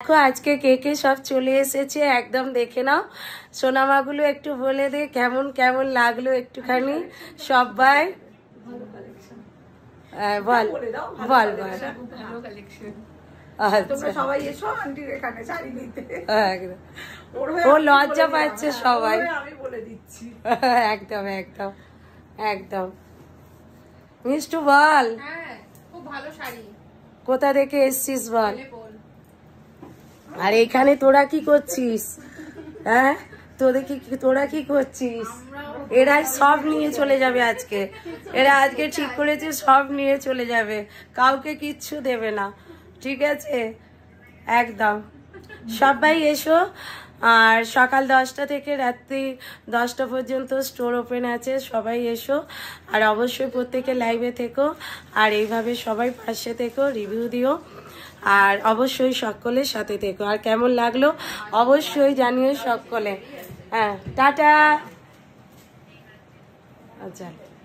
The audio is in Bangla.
দেখো আজকে কে কে সব চলে এসেছে একদম দেখে নাও সোনামাগুলো একটু বলে দে কেমন কেমন লাগলো একটুখানি সবাই বল বল আচ্ছা। বল লজ্জা পাচ্ছে হ্যাঁ, সবাই একদম একদম একদম বল হ্যাঁ, কোথা থেকে এসছিস বল আর এখানে তোরা কি করছিস হ্যাঁ তোদের কি তোরা কি করছিস এরা সব নিয়ে চলে যাবে আজকে এরা আজকে ঠিক করেছে সব নিয়ে চলে যাবে কাউকে কিচ্ছু দেবে না ঠিক আছে একদম সবাই এসো আর সকাল দশটা থেকে রাত্রি দশটা পর্যন্ত স্টোর ওপেন আছে সবাই এসো আর অবশ্যই প্রত্যেকে লাইভে থেকো আর এইভাবে সবাই পাশে থেকো রিভিউ দিও আর অবশ্যই সকলের সাথে থেকো আর কেমন লাগলো অবশ্যই জানিও সকলে হ্যাঁ টাটা আচ্ছা